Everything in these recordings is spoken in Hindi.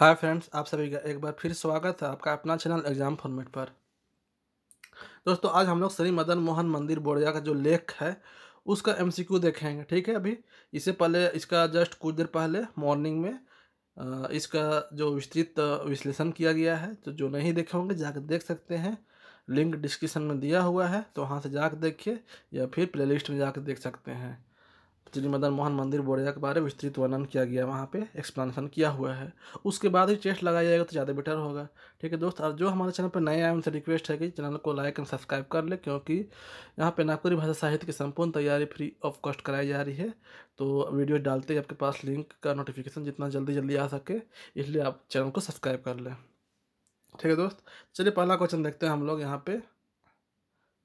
हाय फ्रेंड्स आप सभी का एक बार फिर स्वागत है आपका अपना चैनल एग्जाम फॉर्मेट पर दोस्तों आज हम लोग श्री मदन मोहन मंदिर बोर्डिया का जो लेख है उसका एमसीक्यू देखेंगे ठीक है अभी इससे पहले इसका जस्ट कुछ देर पहले मॉर्निंग में इसका जो विस्तृत विश्लेषण किया गया है तो जो नहीं देखे होंगे जाकर देख सकते हैं लिंक डिस्क्रिप्शन में दिया हुआ है तो वहाँ से जाकर देखिए या फिर प्ले में जाकर देख सकते हैं श्री मदन मोहन मंदिर बोरिया के बारे में विस्तृत वर्णन किया गया वहाँ पे एक्सप्लेनेशन किया हुआ है उसके बाद ही टेस्ट लगाया जाएगा तो ज़्यादा बेटर होगा ठीक है दोस्त और जो हमारे चैनल पर नए आए उनसे रिक्वेस्ट है कि चैनल को लाइक एंड सब्सक्राइब कर ले क्योंकि यहाँ पे नागपुरी भाषा साहित्य की संपूर्ण तैयारी फ्री ऑफ कॉस्ट कराई जा रही है तो वीडियो डालते ही आपके पास लिंक का नोटिफिकेशन जितना जल्दी जल्दी आ सके इसलिए आप चैनल को सब्सक्राइब कर लें ठीक है दोस्त चलिए पहला क्वेश्चन देखते हैं हम लोग यहाँ पर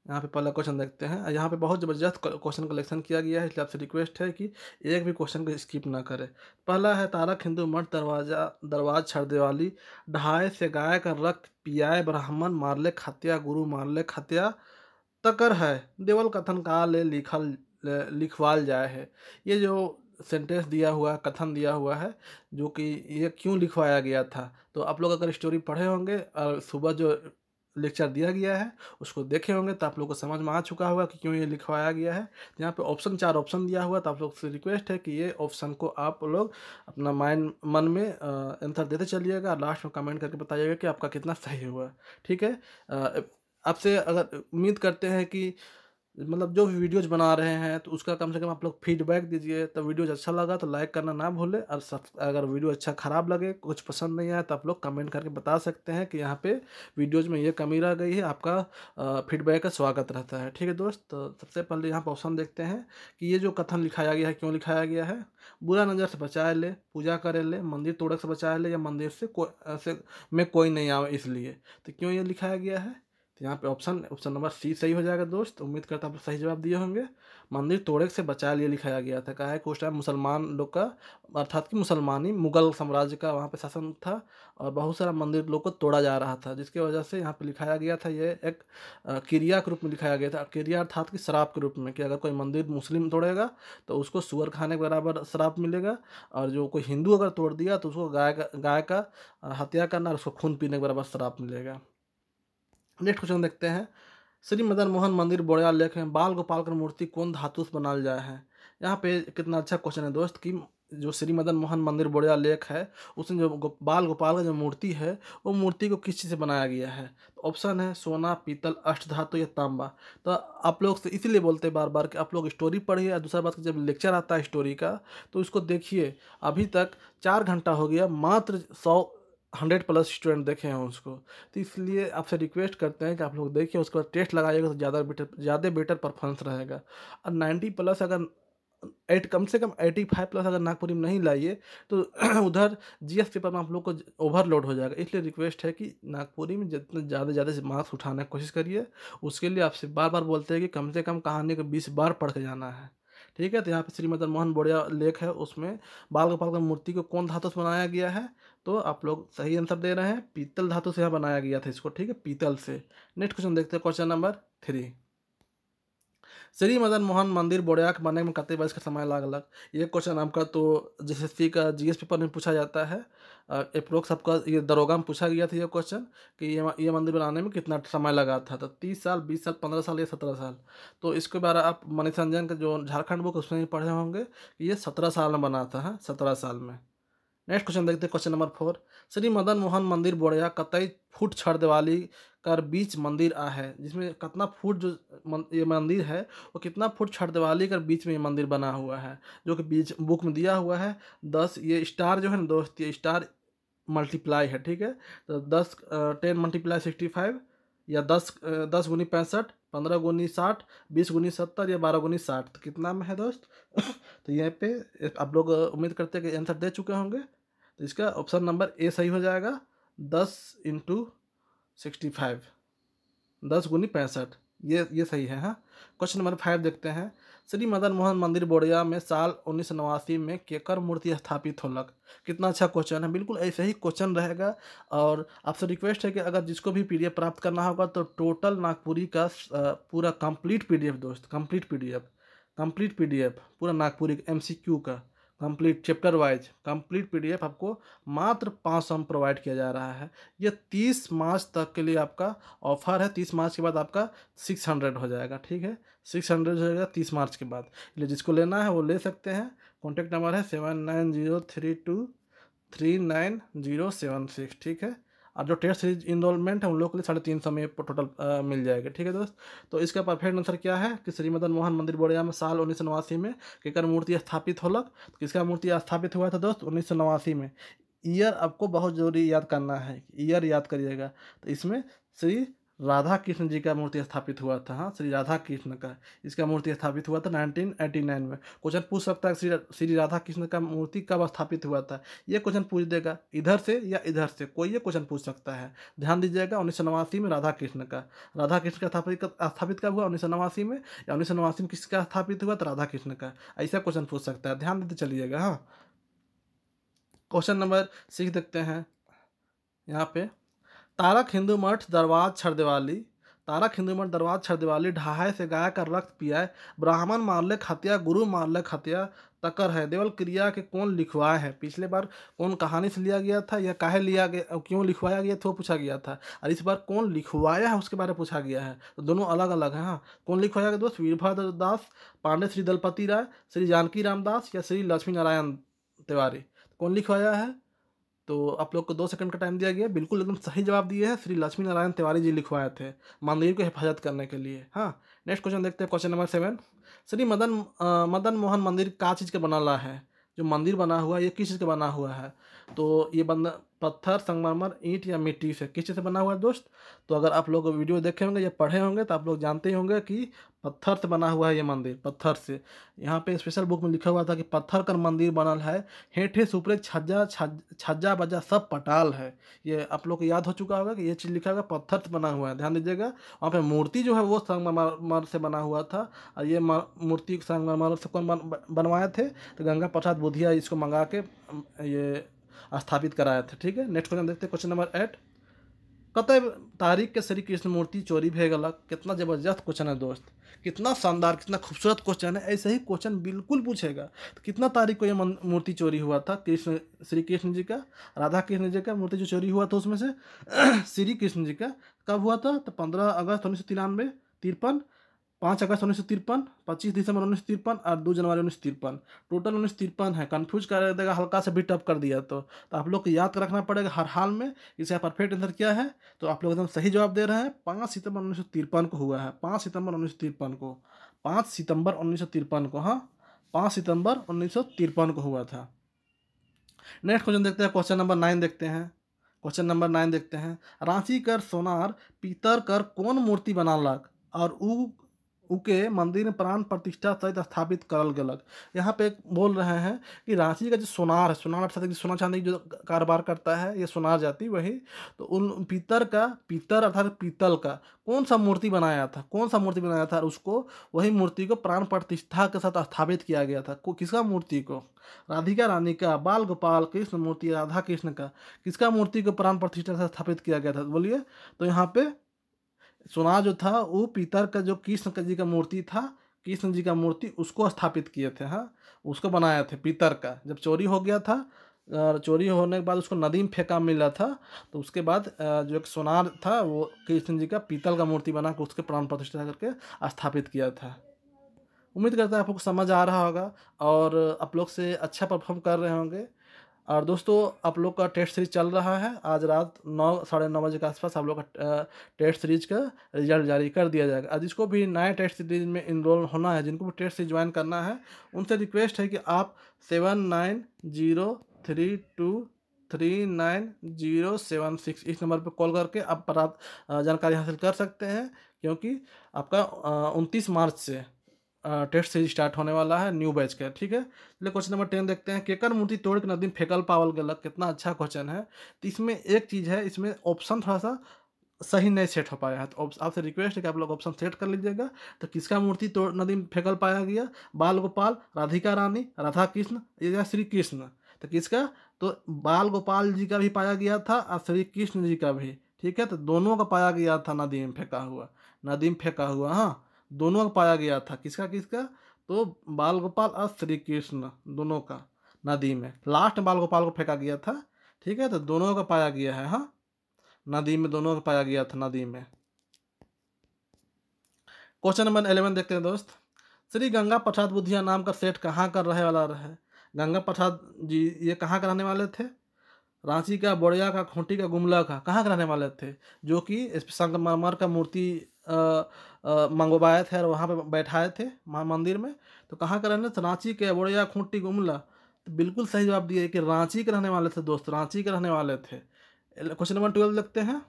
यहाँ पे पहला क्वेश्चन देखते हैं यहाँ पे बहुत ज़बरदस्त क्वेश्चन कलेक्शन किया गया है इसलिए आपसे रिक्वेस्ट है कि एक भी क्वेश्चन को स्किप ना करें पहला है तारक हिंदू मठ दरवाजा दरवाज छर देवाली ढाए से गाय का रक्त पियाए ब्राह्मण मारले खत्या गुरु मारले खत्या तकर है देवल कथन का ले लिखल लिखवाल जाए है ये जो सेंटेंस दिया हुआ कथन दिया हुआ है जो कि ये क्यों लिखवाया गया था तो आप लोग अगर स्टोरी पढ़े होंगे और सुबह जो लेक्चर दिया गया है उसको देखे होंगे तो आप लोग को समझ में आ चुका होगा कि क्यों ये लिखवाया गया है यहाँ पे ऑप्शन चार ऑप्शन दिया हुआ तो आप लोग से रिक्वेस्ट है कि ये ऑप्शन को आप लोग अपना माइंड मन में आंसर देते चलिएगा लास्ट में कमेंट करके बताइएगा कि आपका कितना सही हुआ ठीक है आपसे अगर उम्मीद करते हैं कि मतलब जो भी वीडियोज़ बना रहे हैं तो उसका कम से कम आप लोग फीडबैक दीजिए तो वीडियोज अच्छा लगा तो लाइक करना ना भूलें और सब अगर वीडियो अच्छा ख़राब लगे कुछ पसंद नहीं आए तो आप लोग कमेंट करके बता सकते हैं कि यहाँ पे वीडियोज़ में ये कमी रह गई है आपका फीडबैक का स्वागत रहता है ठीक है दोस्त तो सबसे पहले यहाँ पर ऑप्शन देखते हैं कि ये जो कथन लिखाया गया है क्यों लिखाया गया है बुरा नज़र से बचाए ले पूजा करे ले मंदिर तोड़क से बचा ले या मंदिर से, कोई से में कोई नहीं आवे इसलिए तो क्यों ये लिखाया गया है तो यहाँ पे ऑप्शन ऑप्शन नंबर सी सही हो जाएगा दोस्त उम्मीद करता आप सही जवाब दिए होंगे मंदिर तोड़े से बचा लिए लिखाया गया था कहा है कि उस टाइम मुसलमान लोग का अर्थात कि मुसलमानी मुगल साम्राज्य का वहाँ पे शासन था और बहुत सारा मंदिर लोग को तोड़ा जा रहा था जिसकी वजह से यहाँ पे लिखाया गया था ये एक क्रिया के रूप में लिखाया गया था क्रिया अर्थात कि शराब के रूप में कि अगर कोई मंदिर मुस्लिम तोड़ेगा तो उसको सुअर खाने के बराबर शराब मिलेगा और जो कोई हिंदू अगर तोड़ दिया तो उसको गाय का गाय का हत्या करना और उसको खून पीने के बराबर शराब मिलेगा नेक्स्ट क्वेश्चन देखते हैं श्री मदन मोहन मंदिर बोड़िया लेख में बाल गोपाल कर मूर्ति कौन धातु से बनाया जाए है यहाँ पे कितना अच्छा क्वेश्चन है दोस्त कि जो श्री मदन मोहन मंदिर बोड़िया लेख है उसमें जो गो, बाल गोपाल का जो मूर्ति है वो मूर्ति को किस चीज़ से बनाया गया है तो ऑप्शन है सोना पीतल अष्ट धातु या तांबा तो आप लोग से इसीलिए बोलते हैं बार बार कि आप लोग स्टोरी पढ़िए या दूसरा बात जब लेक्चर आता है स्टोरी का तो उसको देखिए अभी तक चार घंटा हो गया मात्र सौ हंड्रेड प्लस स्टूडेंट देखे हैं उसको तो इसलिए आपसे रिक्वेस्ट करते हैं कि आप लोग देखिए उसके बाद टेस्ट लगाइएगा तो ज़्यादा बेटर ज़्यादा बेटर परफॉर्मेंस रहेगा और नाइन्टी प्लस अगर एट कम से कम एटी फाइव प्लस अगर नागपुरी में नहीं लाइए तो उधर जी एस पेपर में आप लोग को ओवरलोड हो जाएगा इसलिए रिक्वेस्ट है कि नागपुरी में जितना ज़्यादा से ज़्यादा मार्क्स उठाने की कोशिश करिए उसके लिए आपसे बार बार बोलते हैं कि कम से कम कहानी को बीस बार पढ़ के जाना है ठीक है तो यहाँ पे श्री मदन मोहन बोड़िया लेख है उसमें बाल गोपाल का मूर्ति को कौन धातु से बनाया गया है तो आप लोग सही आंसर दे रहे हैं पीतल धातु से यहाँ बनाया गया था इसको ठीक है पीतल से नेक्स्ट क्वेश्चन देखते हैं question number three Shri Madan Mohan Mandir बोड़ियाक बनने में कते वर्ष का समय लग ये क्वेश्चन आपका तो सी का एस पेपर में पूछा जाता है अप्रोक्स आपका ये दरोगा में पूछा गया था ये क्वेश्चन कि ये ये मंदिर बनाने में कितना समय लगा था तो तीस साल बीस साल पंद्रह साल या सत्रह साल तो इसके बारे आप रंजन का जो झारखंड बुक उसमें पढ़े होंगे कि ये सत्रह साल में बना था हाँ सत्रह साल में नेक्स्ट क्वेश्चन देखते हैं question number four Shri Madan Mohan Mandir Bodia कतई फुट छड़ दिवाली कर बीच मंदिर आ है जिसमें कितना फुट जो ये मंदिर है वो कितना फुट छठ दिवाली कर बीच में ये मंदिर बना हुआ है जो कि बीच बुक में दिया हुआ है दस ये स्टार जो है ना दोस्त ये स्टार मल्टीप्लाई है ठीक है तो दस टेन मल्टीप्लाई सिक्सटी फाइव या दस दस गुनी पैंसठ पंद्रह गुनी साठ बीस गुनी सत्तर या बारह गुनी साठ तो कितना में है दोस्त तो यहाँ पे आप लोग उम्मीद करते हैं कि आंसर दे चुके होंगे तो इसका ऑप्शन नंबर ए सही हो जाएगा दस इंटू सिक्सटी फाइव दस गुनी पैंसठ ये ये सही है हाँ क्वेश्चन नंबर फाइव देखते हैं श्री मदन मोहन मंदिर बोड़िया में साल उन्नीस सौ नवासी में केकर मूर्ति स्थापित होलक कितना अच्छा क्वेश्चन है बिल्कुल ऐसे ही क्वेश्चन रहेगा और आपसे रिक्वेस्ट है कि अगर जिसको भी पी प्राप्त करना होगा तो टोटल नागपुरी का पूरा कंप्लीट पी दोस्त कंप्लीट पी कंप्लीट पीडीएफ पूरा नागपुरी एमसीक्यू का complete chapter wise complete PDF आपको मात्र पाँच सौ में प्रोवाइड किया जा रहा है ये तीस मार्च तक के लिए आपका ऑफर है तीस मार्च के बाद आपका सिक्स हंड्रेड हो जाएगा ठीक है सिक्स हंड्रेड हो जाएगा तीस मार्च के बाद इसलिए जिसको लेना है वो ले सकते हैं कॉन्टैक्ट नंबर है seven nine zero three two three nine zero seven six ठीक है और जो टेस्ट सीरीज इनरोलमेंट है उन लोगों के लिए साढ़े तीन सौ में टोटल मिल जाएगा ठीक है दोस्त तो इसका परफेक्ट आंसर क्या है कि श्री मदन मोहन मंदिर बोरिया में साल उन्नीस सौ नवासी में केकर मूर्ति स्थापित होलक तो किसका मूर्ति स्थापित हुआ था दोस्त उन्नीस सौ नवासी में ईयर आपको बहुत जरूरी याद करना है ईयर याद करिएगा तो इसमें श्री राधा कृष्ण जी का मूर्ति स्थापित हुआ था हाँ श्री राधा कृष्ण का इसका मूर्ति स्थापित हुआ था 1989 में क्वेश्चन पूछ सकता है श्री श्री राधा कृष्ण का मूर्ति कब स्थापित हुआ था ये क्वेश्चन पूछ देगा इधर से या इधर से कोई ये क्वेश्चन पूछ सकता है ध्यान दीजिएगा उन्नीस में राधा कृष्ण का राधा कृष्ण का स्थापित स्थापित कब हुआ उन्नीस में या उन्नीस में किसका स्थापित हुआ तो राधा कृष्ण का ऐसा क्वेश्चन पूछ सकता है ध्यान देते चलिएगा हाँ क्वेश्चन नंबर सिक्स देखते हैं यहाँ पे तारक हिंदू मठ दरवाज छर दिवाली तारक हिंदू मठ दरवाज छर दिवाली ढहाय से गाय का रक्त पियाए ब्राह्मण मारलेख हत्या गुरु मारलेख हत्या तकर है देवल क्रिया के कौन लिखवाए हैं पिछले बार कौन कहानी से लिया गया था या काहे लिया गया क्यों लिखवाया गया था वो पूछा गया था और इस बार कौन लिखवाया है उसके बारे में पूछा गया है तो दोनों अलग अलग हैं हाँ कौन लिखवाया गया दोस्त वीरभद्र दास पांडे श्री दलपति राय श्री जानकी रामदास या श्री लक्ष्मी नारायण तिवारी कौन लिखवाया है तो आप लोग को दो सेकंड का टाइम दिया गया बिल्कुल एकदम सही जवाब दिए हैं श्री लक्ष्मी नारायण तिवारी जी लिखवाए थे मंदिर को हिफाजत करने के लिए हाँ नेक्स्ट क्वेश्चन देखते हैं question number seven Shri Madan आ, मदन मोहन मंदिर का चीज़ का बना ला है जो मंदिर बना हुआ है ये किस चीज़ का बना हुआ है तो ये बंद पत्थर संगमरमर ईंट या मिट्टी से किस चीज़ से बना हुआ है दोस्त तो अगर आप लोग वीडियो देखे होंगे या पढ़े होंगे तो आप लोग जानते ही होंगे कि पत्थर से बना हुआ है ये मंदिर पत्थर से यहाँ पे स्पेशल बुक में लिखा हुआ था कि पत्थर कर मंदिर बनल है हेठे सुपरे छज्जा छज्जा बजा सब पटाल है ये आप लोग को याद हो चुका होगा कि ये चीज़ लिखा होगा पत्थर से बना हुआ है ध्यान दीजिएगा वहाँ पे मूर्ति जो है वो संगमरमर से बना हुआ था और ये मूर्ति संगमरमर से कौन बनवाए थे तो गंगा प्रसाद बुधिया इसको मंगा के ये स्थापित कराया था ठीक है नेक्स्ट क्वेश्चन देखते क्वेश्चन नंबर एट कत तारीख के श्री कृष्ण मूर्ति चोरी भे गल कितना ज़बरदस्त क्वेश्चन है दोस्त कितना शानदार कितना खूबसूरत क्वेश्चन है ऐसे ही क्वेश्चन बिल्कुल पूछेगा तो कितना तारीख को ये मूर्ति चोरी हुआ था कृष्ण श्री कृष्ण जी का राधा कृष्ण जी का मूर्ति जो चोरी हुआ था उसमें से श्री कृष्ण जी का कब हुआ था तो पंद्रह अगस्त उन्नीस सौ तिरानवे तिरपन पाँच अगस्त उन्नीस सौ तिरपन पच्चीस दिसंबर उन्नीस सौ तिरपन और दो जनवरी उन्नीस सौ तिरपन टोटल उन्नीस सौ तिरपन है कन्फ्यूज कर देगा हल्का से भी टप कर दिया तो, तो आप लोग को याद रखना पड़ेगा हर हाल में इसका परफेक्ट आंसर क्या है तो आप लोग एकदम सही जवाब दे रहे हैं पाँच सितंबर उन्नीस सौ तिरपन को हुआ है पाँच सितंबर उन्नीस सौ तिरपन को पाँच सितंबर उन्नीस सौ तिरपन को हाँ पाँच सितंबर उन्नीस सौ तिरपन को हुआ था नेक्स्ट क्वेश्चन देखते हैं क्वेश्चन नंबर नाइन देखते हैं क्वेश्चन नंबर नाइन देखते हैं रांची कर सोनार पीतर कर कौन मूर्ति बना लग और ऊ उके मंदिर में प्राण प्रतिष्ठा सहित स्थापित करल गलक यहाँ पे बोल रहे हैं कि रांची का जो सोनार है सोनार अर्थात सोना चांदी जो कारोबार करता है ये सोनार जाति वही तो उन पीतर का पीतर अर्थात पीतल का कौन सा मूर्ति बनाया था कौन सा मूर्ति बनाया था उसको वही मूर्ति को प्राण प्रतिष्ठा के साथ स्थापित किया गया था किसका मूर्ति को राधिका रानी का बाल गोपाल कृष्ण मूर्ति राधा कृष्ण का किसका मूर्ति को प्राण प्रतिष्ठा के साथ स्थापित किया गया था बोलिए तो यहाँ पे सोना जो था वो पीतर का जो कृष्ण जी का मूर्ति था कृष्ण जी का मूर्ति उसको स्थापित किए थे हाँ उसको बनाए थे पीतर का जब चोरी हो गया था और चोरी होने के बाद उसको नदी में फेंका मिला था तो उसके बाद जो एक सोनार था वो कृष्ण जी का पीतल का मूर्ति बना कर उसके प्राण प्रतिष्ठा करके स्थापित किया था उम्मीद करता है आप लोग समझ आ रहा होगा और आप लोग से अच्छा परफॉर्म कर रहे होंगे और दोस्तों आप लोग का टेस्ट सीरीज चल रहा है आज रात नौ साढ़े नौ बजे के आसपास आप लोग का टेस्ट सीरीज का रिजल्ट जारी कर दिया जाएगा और जिसको भी नए टेस्ट सीरीज में इनरोल होना है जिनको भी टेस्ट सीरीज ज्वाइन करना है उनसे रिक्वेस्ट है कि आप seven nine zero three two three nine zero seven six इस नंबर पर कॉल करके आप प्राप्त जानकारी हासिल कर सकते हैं क्योंकि आपका उनतीस मार्च से टेस्ट सीरीज स्टार्ट होने वाला है न्यू बैच का ठीक है चलिए क्वेश्चन नंबर टेन देखते हैं केकर मूर्ति तोड़ के नदी में फेंकल पावल गलत कितना अच्छा क्वेश्चन है तो इसमें एक चीज़ है इसमें ऑप्शन थोड़ा सा सही नहीं सेट हो पाया है तो आपसे रिक्वेस्ट है कि आप लोग ऑप्शन सेट कर लीजिएगा तो किसका मूर्ति तोड़ नदी में फेंकल पाया गया बाल गोपाल राधिका रानी राधा कृष्ण या श्री कृष्ण तो किसका तो बाल गोपाल जी का भी पाया गया था और श्री कृष्ण जी का भी ठीक है तो दोनों का पाया गया था नदी में फेंका हुआ नदी में फेंका हुआ हाँ दोनों का पाया गया था किसका किसका तो बाल गोपाल और श्री कृष्ण दोनों का नदी में लास्ट बाल गोपाल को फेंका गया था ठीक है तो दोनों का पाया गया है हाँ नदी में दोनों का पाया गया था नदी में क्वेश्चन नंबर एलेवन देखते हैं दोस्त श्री गंगा प्रसाद बुद्धिया नाम का सेठ कहाँ का रहने वाला रहे गंगा प्रसाद जी ये कहाँ का रहने वाले थे रांची का बोड़िया का खूंटी का गुमला का कहाँ का रहने वाले थे जो कि मरमर का मूर्ति मंगवाए थे और वहाँ पे बैठाए थे महा मंदिर में तो कहाँ का रहने रांची के बोड़िया खूंटी गुमला तो बिल्कुल सही जवाब दिए कि रांची के रहने वाले थे दोस्त रांची के रहने वाले थे क्वेश्चन नंबर ट्वेल्व देखते हैं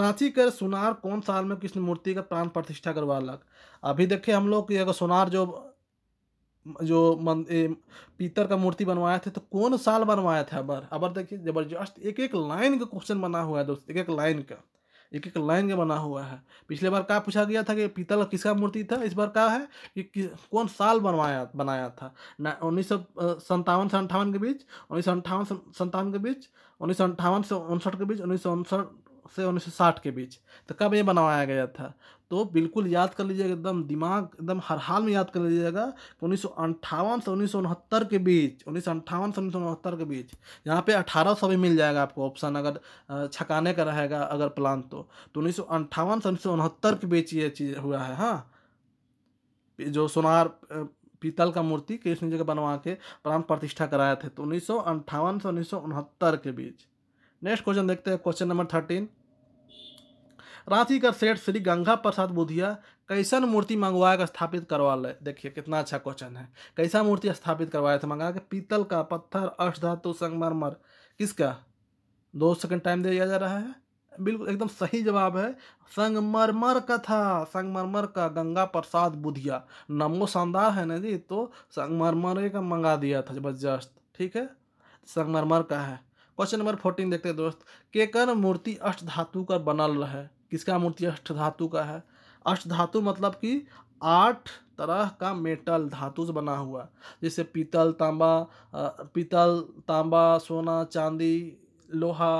रांची के सुनार कौन साल में कृष्ण मूर्ति का प्राण प्रतिष्ठा करवा लग अभी देखे हम लोग अगर सुनार जो जो मन पीतर का मूर्ति बनवाए थे तो कौन साल बनवाया था अबर अबर देखिए जबरदस्त एक एक लाइन का क्वेश्चन बना हुआ है दोस्त एक एक लाइन का एक एक लाइन का बना हुआ है पिछले बार का पूछा गया था कि पीतल किसका मूर्ति था इस बार क्या है कि कौन साल बनवाया बनाया था ना उन्नीस सौ संतावन से अंठावन के बीच उन्नीस सौ अंठावन संतावन के बीच उन्नीस सौ अंठावन से उनसठ के बीच उन्नीस सौ उनसठ से साठ के बीच तो कब ये बनवाया गया था तो बिल्कुल याद कर लीजिएगा एकदम दिमाग एकदम हर हाल में याद कर लीजिएगा कि उन्नीस से उन्नीस के बीच उन्नीस से उन्नीस के बीच यहाँ पे 1800 भी मिल जाएगा आपको ऑप्शन अगर छकाने का रहेगा अगर प्लान तो।, तो उन्नीस से उन्नीस के बीच ये चीज़ हुआ है हाँ जो सोनार पीतल का मूर्ति कृष्ण जी का बनवा के प्राण प्रतिष्ठा कराए थे तो उन्नीस से उन्नीस के बीच नेक्स्ट क्वेश्चन देखते हैं क्वेश्चन नंबर थर्टीन रांची का सेठ श्री गंगा प्रसाद बुधिया कैसन मूर्ति मंगवा के स्थापित करवा ले देखिए कितना अच्छा क्वेश्चन है कैसा मूर्ति स्थापित करवाए थे मंगा के पीतल का पत्थर अष्टधातु संगमरमर किसका दो सेकंड टाइम दिया जा रहा है बिल्कुल एकदम सही जवाब है संगमरमर का था संगमरमर का गंगा प्रसाद बुधिया नमो शानदार है ना जी तो संगमरमर का मंगा दिया था जबरदस्त ठीक है संगमरमर का है क्वेश्चन नंबर फोर्टीन देखते हैं दोस्त केकर मूर्ति अष्ट धातु का बनल रहे किसका मूर्ति अष्ट धातु का है अष्ट धातु मतलब कि आठ तरह का मेटल धातु से बना हुआ जैसे पीतल तांबा पीतल तांबा सोना चांदी लोहा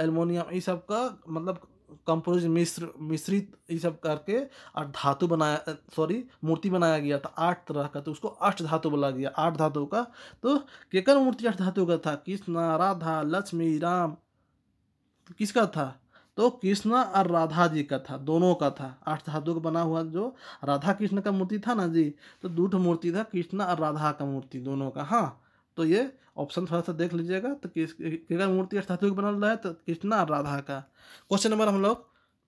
एलमोनियम ये सब का मतलब कंपोज मिश्र मिश्रित ये सब करके आठ धातु बनाया सॉरी मूर्ति बनाया गया था आठ तरह का तो उसको अष्ट धातु बोला गया आठ धातु का तो केकर मूर्ति अष्ट धातु का था कृष्ण राधा लक्ष्मी राम किसका था तो कृष्ण और राधा जी का था दोनों का था आठ धातु का बना हुआ जो राधा कृष्ण का मूर्ति था ना जी तो दूठ मूर्ति था कृष्ण और राधा का मूर्ति दोनों का हाँ तो ये ऑप्शन थोड़ा सा देख लीजिएगा तो किगर मूर्ति आठ धातु का बना रहा है तो कृष्णा और राधा का क्वेश्चन नंबर हम लोग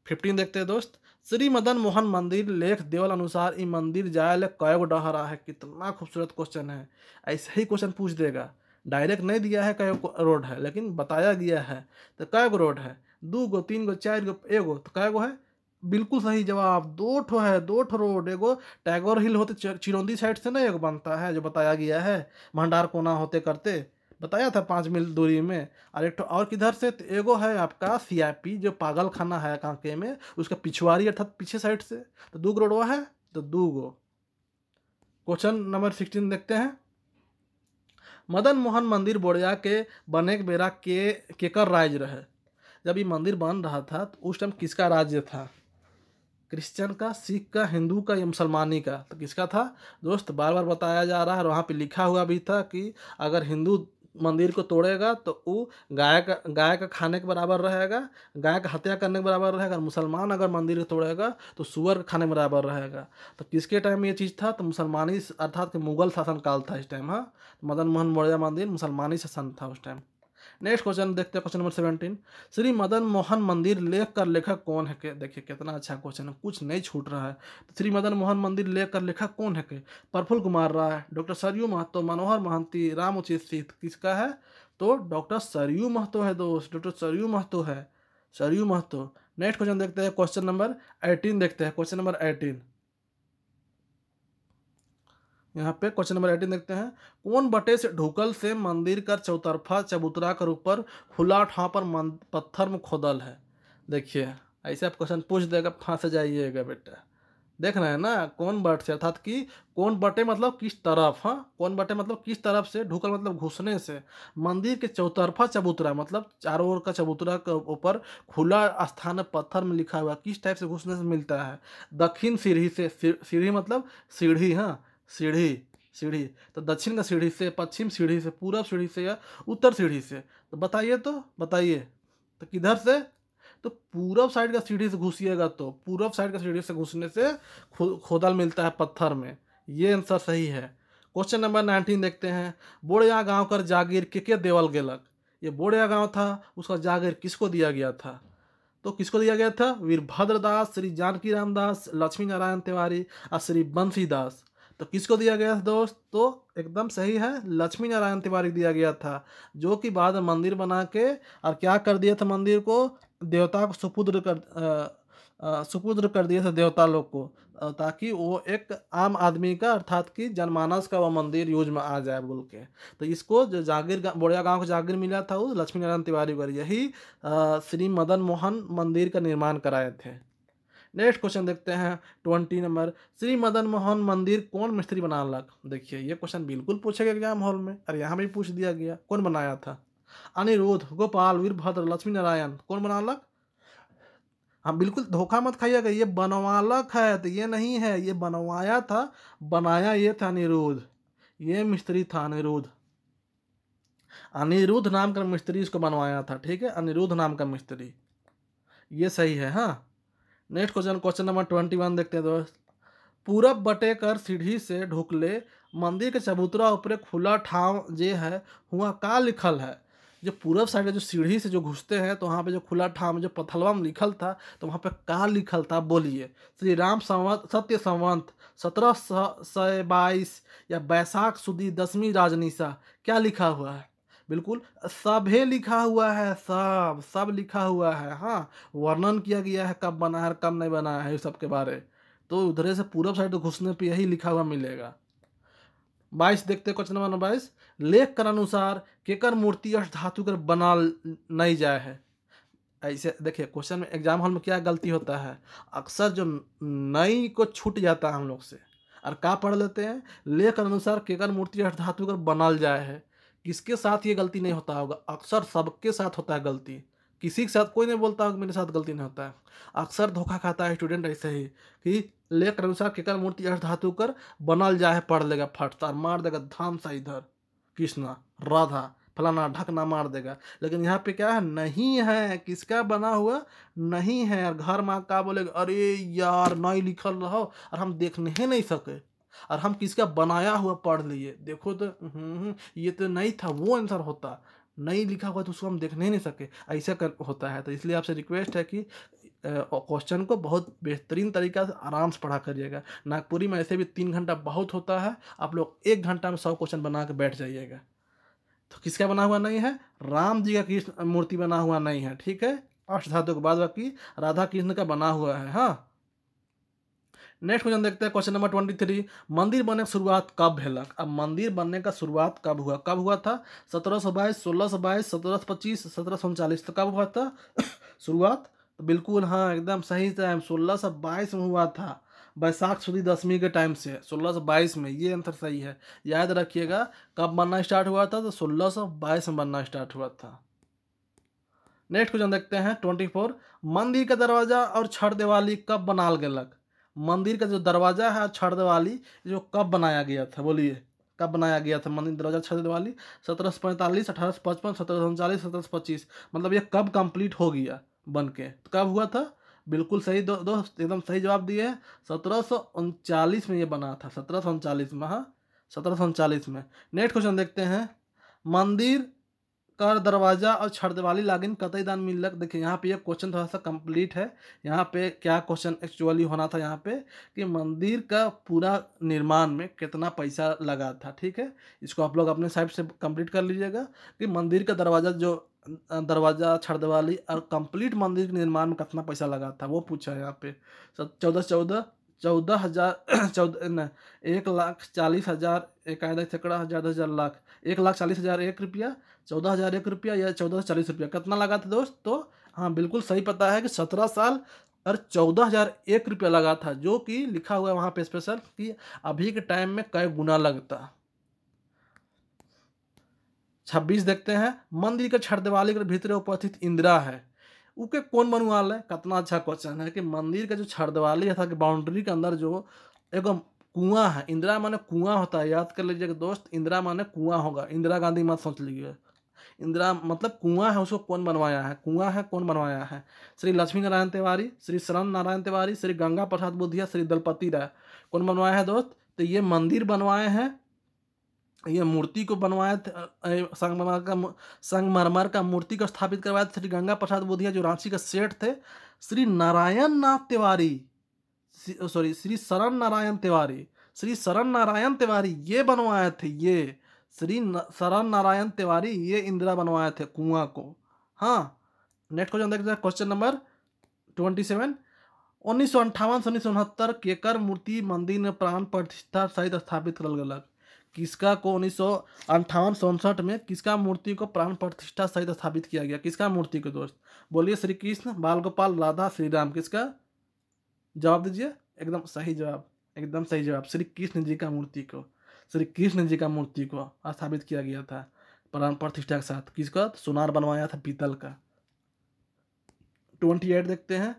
फिफ्टीन देखते हैं दोस्त श्री मदन मोहन मंदिर लेख देवल अनुसार ये मंदिर जायल कैग डहरा है कितना खूबसूरत क्वेश्चन है ऐसे ही क्वेश्चन पूछ देगा डायरेक्ट नहीं दिया है कै रोड है लेकिन बताया गया है तो कैग रोड है दो गो तीन गो चार गो एगो तो कै गो है बिल्कुल सही जवाब दो ठो है दो ठो रोड एगो टैगोर हिल होते चिरौंदी साइड से ना एक बनता है जो बताया गया है भंडार कोना होते करते बताया था पाँच मील दूरी में और एक और किधर से तो एगो है आपका सीआईपी जो पागल खाना है कांके में उसका पिछवाड़ी अर्थात पीछे साइड से तो दो रोड है तो दू गो क्वेश्चन नंबर सिक्सटीन देखते हैं मदन मोहन मंदिर बोड़िया के बने बेरा के केकर राज रहे जब ये मंदिर बन रहा था तो उस टाइम किसका राज्य था क्रिश्चियन का सिख का हिंदू का या मुसलमानी का तो किसका था दोस्त बार बार बताया जा रहा है और वहाँ पे लिखा हुआ भी था कि अगर हिंदू मंदिर को तोड़ेगा तो वो गाय का गाय का खाने के बराबर रहेगा गाय का हत्या करने के बराबर रहेगा और मुसलमान अगर मंदिर को तोड़ेगा तो सुअर खाने के बराबर रहेगा तो किसके टाइम ये चीज़ था तो मुसलमानी अर्थात कि मुगल शासनकाल था इस टाइम हाँ मदन मोहन मौर्य मंदिर मुसलमानी शासन था उस टाइम नेक्स्ट क्वेश्चन देखते हैं question number seventeen Shri Madan Mohan Mandir लेख का लेखक कौन है के देखिए कितना अच्छा क्वेश्चन है कुछ नहीं छूट रहा है तो श्री मदन मोहन मंदिर लेख का लेखक कौन है के प्रफुल कुमार राय डॉक्टर सरयू महतो मनोहर महंती राम उचित सिंह किसका है तो डॉक्टर सरयू महतो है दोस्त डॉक्टर सरयू महतो है सरयू महतो नेक्स्ट क्वेश्चन देखते हैं क्वेश्चन नंबर एटीन देखते हैं क्वेश्चन नंबर एटीन यहाँ पे क्वेश्चन नंबर एटीन देखते हैं कौन बटे से ढुकल से मंदिर का चौतरफा चबूतरा कर ऊपर खुला ठाँ पर पत्थर में खोदल है देखिए ऐसे आप क्वेश्चन पूछ देगा फंस जाइएगा बेटा देख रहे हैं ना कौन बट से अर्थात कि कौन बटे मतलब किस तरफ हाँ कौन बटे मतलब किस तरफ से ढुकल मतलब घुसने से मंदिर के चौतरफा चबूतरा मतलब चारों ओर का चबूतरा के ऊपर खुला स्थान पत्थर में लिखा हुआ किस टाइप से घुसने से मिलता है दक्षिण सीढ़ी से सीढ़ी मतलब सीढ़ी हाँ सीढ़ी सीढ़ी तो दक्षिण का सीढ़ी से पश्चिम सीढ़ी से पूरब सीढ़ी से या उत्तर सीढ़ी से तो बताइए तो बताइए तो किधर से तो पूरब साइड का सीढ़ी से घुसिएगा तो पूरब साइड का सीढ़ी से घुसने से खो, खोदल मिलता है पत्थर में ये आंसर सही है क्वेश्चन नंबर नाइनटीन देखते हैं बोड़िया गांव कर जागीर के के देवल गेलक ये बोड़िया गांव था उसका जागीर किसको दिया गया था तो किसको दिया गया था वीरभद्र दास श्री जानकी राम दास लक्ष्मी नारायण तिवारी और श्री बंसी दास तो किसको दिया गया था दोस्त तो एकदम सही है लक्ष्मी नारायण तिवारी दिया गया था जो कि बाद में मंदिर बना के और क्या कर दिया था मंदिर को देवता को सुपुत्र कर सुपुत्र कर दिए थे देवता लोग को ताकि वो एक आम आदमी का अर्थात कि जनमानस का वह मंदिर यूज में आ जाए बोल के तो इसको जो जागीर गा, बोड़िया गांव को जागीर मिला था उस लक्ष्मी नारायण तिवारी पर यही श्री मदन मोहन मंदिर का निर्माण कराए थे नेक्स्ट क्वेश्चन देखते हैं ट्वेंटी नंबर श्री मदन मोहन मंदिर कौन मिस्त्री बना लग देखिए ये क्वेश्चन बिल्कुल पूछेगा एग्जाम हॉल में अरे यहाँ भी पूछ दिया गया कौन बनाया था अनिरुद्ध गोपाल वीरभद्र लक्ष्मी नारायण कौन बना लग हाँ बिल्कुल धोखा मत खाइएगा ये बनवालक है तो ये नहीं है ये बनवाया था बनाया ये था अनिरुद्ध ये मिस्त्री था अनिरुद्ध अनिरुद्ध नाम का मिस्त्री इसको बनवाया था ठीक है अनिरुद्ध नाम का मिस्त्री ये सही है हाँ next question question number twenty one देखते हैं दोस्त पूरब बटे कर सीढ़ी से ढुकले मंदिर के चबूतरा ऊपर खुला ठाव जे है हुआ का लिखल है जो पूरब साइड जो सीढ़ी से जो घुसते हैं तो वहाँ पे जो खुला ठाम जो पथलवा में लिखल था तो वहाँ पे का लिखल था बोलिए श्री राम संवत सत्य संवंत सत्रह सौ बाईस या बैसाख सुदी दसवीं राजनीसा क्या लिखा हुआ है बिल्कुल सभे लिखा हुआ है सब सब लिखा हुआ है हाँ वर्णन किया गया है कब बना है कब नहीं बना है इस सब के बारे तो उधर से पूरब साइड तो घुसने पे यही लिखा हुआ मिलेगा बाईस देखते क्वेश्चन नंबर बाईस लेख कर अनुसार केकर मूर्ति अष्ट धातु कर बना नहीं जाए है ऐसे देखिए क्वेश्चन में एग्जाम हॉल में क्या गलती होता है अक्सर जो नई को छूट जाता है हम लोग से और का पढ़ लेते हैं लेख अनुसार केकर मूर्ति अष्ट धातु कर बनाल जाए है किसके साथ ये गलती नहीं होता होगा अक्सर सबके साथ होता है गलती किसी के साथ कोई नहीं बोलता होगा मेरे साथ गलती नहीं होता है अक्सर धोखा खाता है स्टूडेंट ऐसे ही कि लेख अनुसार केकर मूर्ति अर्ध धातु कर बनल जाए पढ़ लेगा फटता मार देगा धाम सा इधर कृष्णा राधा फलाना ढकना मार देगा लेकिन यहाँ पे क्या है नहीं है किसका बना हुआ नहीं है और घर माँ का बोलेगा अरे यार नहीं लिखल रहो और हम देखने ही नहीं सके और हम किसका बनाया हुआ पढ़ लिए देखो तो हम्म, ये तो नहीं था वो आंसर होता नहीं लिखा हुआ तो उसको हम देखने नहीं सके ऐसा कर होता है तो इसलिए आपसे रिक्वेस्ट है कि क्वेश्चन को बहुत बेहतरीन तरीका से आराम से पढ़ा करिएगा नागपुरी में ऐसे भी तीन घंटा बहुत होता है आप लोग एक घंटा में सौ क्वेश्चन बना के बैठ जाइएगा तो किसका बना हुआ नहीं है राम जी का कृष्ण मूर्ति बना हुआ नहीं है ठीक है अष्टधातु के बाद बाकी राधा कृष्ण का बना हुआ है हाँ नेक्स्ट क्वेश्चन देखते हैं क्वेश्चन नंबर ट्वेंटी थ्री मंदिर बने शुरुआत कब भेलक अब मंदिर बनने का शुरुआत कब हुआ कब हुआ था सत्रह सौ बाईस सोलह सौ बाईस सत्रह सौ पच्चीस सत्रह सौ उनचालीस तो कब हुआ था शुरुआत तो बिल्कुल हाँ एकदम सही टाइम सोलह सौ बाईस में हुआ था बैसाख सुदी दसवीं के टाइम से सोलह सौ बाईस में ये आंसर सही है याद रखिएगा कब बनना स्टार्ट हुआ था तो सोलह सौ बाईस में बनना स्टार्ट हुआ था नेक्स्ट क्वेश्चन देखते हैं ट्वेंटी फोर मंदिर का दरवाजा और छठ दिवाली कब बनाल गलक मंदिर का जो दरवाज़ा है छर्द वाली जो कब बनाया गया था बोलिए कब बनाया गया था मंदिर दरवाजा छर्द दिवाली सत्रह सौ पैंतालीस अठारह सौ पचपन सत्रह सौ उनचालीस सत्रह सौ पच्चीस मतलब ये कब कंप्लीट हो गया बन के तो कब हुआ था बिल्कुल सही दो दोस्त एकदम सही जवाब दिए सत्रह सौ उनचालीस में ये बना था सत्रह सौ उनचालीस में हाँ सत्रह सौ उनचालीस में नेक्स्ट क्वेश्चन देखते हैं मंदिर कर दरवाज़ा और छर्दवाली लागिन कतई दान मिलक देखिए यहाँ पे ये क्वेश्चन थोड़ा सा कंप्लीट है यहाँ पे क्या क्वेश्चन एक्चुअली होना था यहाँ पे कि मंदिर का पूरा निर्माण में कितना पैसा लगा था ठीक है इसको आप लोग अपने साइड से कंप्लीट कर लीजिएगा कि मंदिर का दरवाज़ा जो दरवाज़ा छर्दवाली और कंप्लीट मंदिर के निर्माण में कितना पैसा लगा था वो पूछा है यहाँ पे चौदह चौदह चौदह हज़ार चौदह न एक लाख चालीस हज़ार एक सैकड़ा हज़ार दस हज़ार लाख एक लाख चालीस हज़ार एक रुपया चौदह हज़ार एक रुपया या चौदह सौ चालीस रुपया कितना लगा था दोस्त तो हाँ बिल्कुल सही पता है कि सत्रह साल और चौदह हज़ार एक रुपया लगा था जो कि लिखा हुआ है वहाँ पे स्पेशल कि अभी के टाइम में कई गुना लगता छब्बीस देखते हैं मंदिर के छठ दिवाली के भीतर उपस्थित इंदिरा है उके कौन बनवाल है कितना अच्छा क्वेश्चन है कि मंदिर का जो छठ दिवाली था कि बाउंड्री के अंदर जो एगो कुआं है इंदिरा माने कुआं होता है याद कर लीजिए दोस्त इंदिरा माने कुआं होगा इंदिरा गांधी मत सोच लीजिए इंदिरा मतलब कुआं है उसको कौन बनवाया है कुआं है कौन बनवाया है श्री लक्ष्मी नारायण तिवारी श्री शरण नारायण तिवारी श्री गंगा प्रसाद बुद्धिया श्री दलपति राय कौन बनवाया है दोस्त तो ये मंदिर बनवाए हैं ये मूर्ति को बनवाए थे संगमरमर का संगमरमर का मूर्ति को स्थापित करवाया श्री गंगा प्रसाद बोधिया जो रांची का सेठ थे श्री नारायण नाथ तिवारी सॉरी श्री शरण नारायण तिवारी श्री शरण नारायण तिवारी ये बनवाए थे ये श्री शरण नारायण तिवारी ये इंदिरा बनवाए थे कुआं को हाँ नेक्स्ट क्वेश्चन देखते हैं क्वेश्चन नंबर ट्वेंटी सेवन उन्नीस सौ अंठावन से उन्नीस सौ उनहत्तर केकर मूर्ति मंदिर में प्राण प्रतिष्ठा सहित स्थापित कर गलक किसका को उन्नीस सौ अंठावन उनसठ में किसका मूर्ति को प्राण प्रतिष्ठा सहित स्थापित किया गया किसका मूर्ति को दोस्त बोलिए श्री कृष्ण बाल गोपाल राधा श्री राम किसका जवाब दीजिए एकदम सही जवाब एकदम सही जवाब श्री कृष्ण जी का मूर्ति को श्री कृष्ण जी का मूर्ति को स्थापित किया गया था प्राण प्रतिष्ठा के साथ किसका सोनार बनवाया था पीतल का ट्वेंटी एट देखते हैं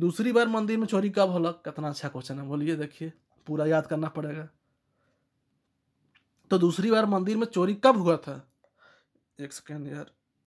दूसरी बार मंदिर में चोरी कब होला कितना अच्छा क्वेश्चन है बोलिए देखिए पूरा याद करना पड़ेगा तो दूसरी बार मंदिर में चोरी कब हुआ था एक सेकेंड यार